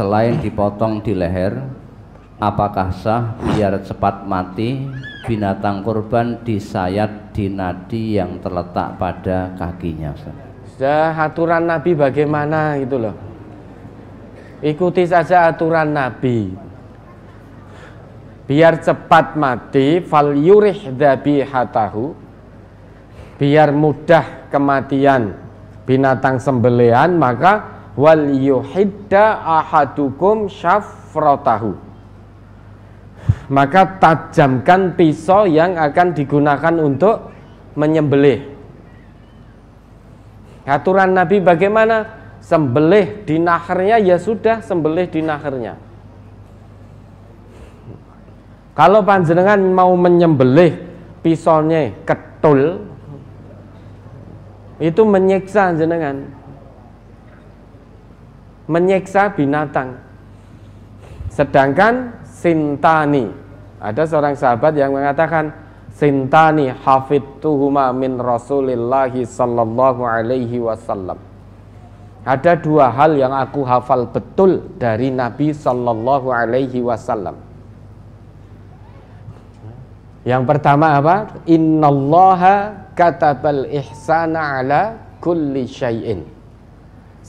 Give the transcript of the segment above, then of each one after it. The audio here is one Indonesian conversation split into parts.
selain dipotong di leher apakah sah biar cepat mati binatang kurban disayat di nadi yang terletak pada kakinya Sudah aturan Nabi bagaimana gitu loh. Ikuti saja aturan Nabi. Biar cepat mati fal yurih hatahu Biar mudah kematian binatang sembelian maka wal yuhidda ahadukum syafrotahu maka tajamkan pisau yang akan digunakan untuk menyembelih aturan Nabi bagaimana sembelih di naharnya ya sudah sembelih di naharnya kalau panjenengan mau menyembelih pisaunya ketul itu menyiksa jenengan menyiksa binatang. Sedangkan sintani, ada seorang sahabat yang mengatakan sintani hafidtuhuma min Rasulillahi sallallahu alaihi wasallam. Ada dua hal yang aku hafal betul dari Nabi sallallahu alaihi wasallam. Yang pertama apa? Innallaha katabal ihsana ala kulli syai'in.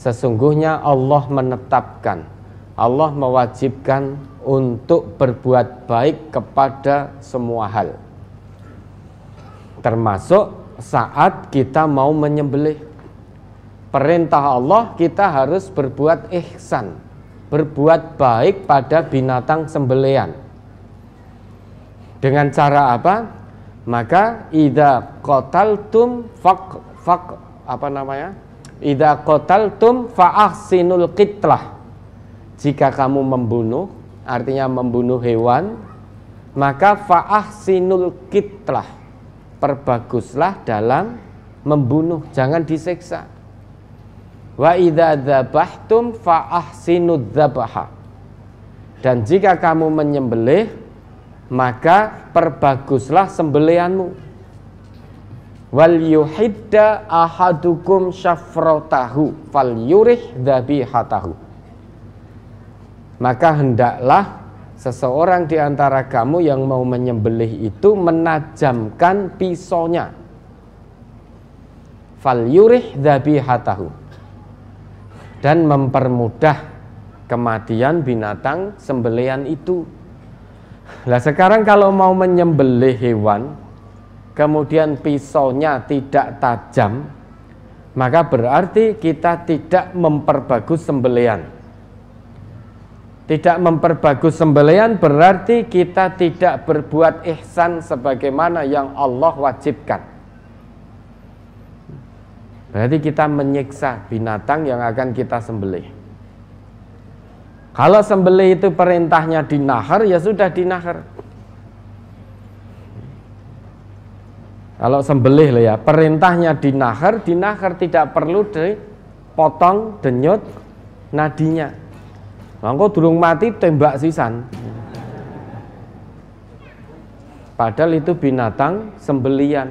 Sesungguhnya Allah menetapkan, Allah mewajibkan untuk berbuat baik kepada semua hal. Termasuk saat kita mau menyembelih. Perintah Allah kita harus berbuat ihsan, berbuat baik pada binatang sembelian. Dengan cara apa? Maka ida qataltum fak fak apa namanya? Idza qataltum fa'ahsinul qitlah. Jika kamu membunuh, artinya membunuh hewan, maka faah sinul qitlah. Perbaguslah dalam membunuh, jangan diseksa Wa idza dzabhtum fa'ahsinud dzabha. Dan jika kamu menyembelih, maka perbaguslah sembelianmu wal yuhidda ahadukum syafrotahu fal yurih hatahu. maka hendaklah seseorang di antara kamu yang mau menyembelih itu menajamkan pisaunya fal yurih hatahu, dan mempermudah kematian binatang sembelian itu. Lah sekarang kalau mau menyembelih hewan kemudian pisaunya tidak tajam, maka berarti kita tidak memperbagus sembelian. Tidak memperbagus sembelian berarti kita tidak berbuat ihsan sebagaimana yang Allah wajibkan. Berarti kita menyiksa binatang yang akan kita sembelih. Kalau sembelih itu perintahnya dinahar, ya sudah dinahar. Kalau sembelih loh ya, perintahnya di di dinahar tidak perlu dipotong denyut nadinya. Mangko durung mati tembak sisan. Padahal itu binatang sembelian.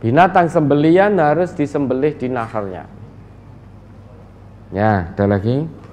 Binatang sembelian harus disembelih di naharnya Ya, ada lagi.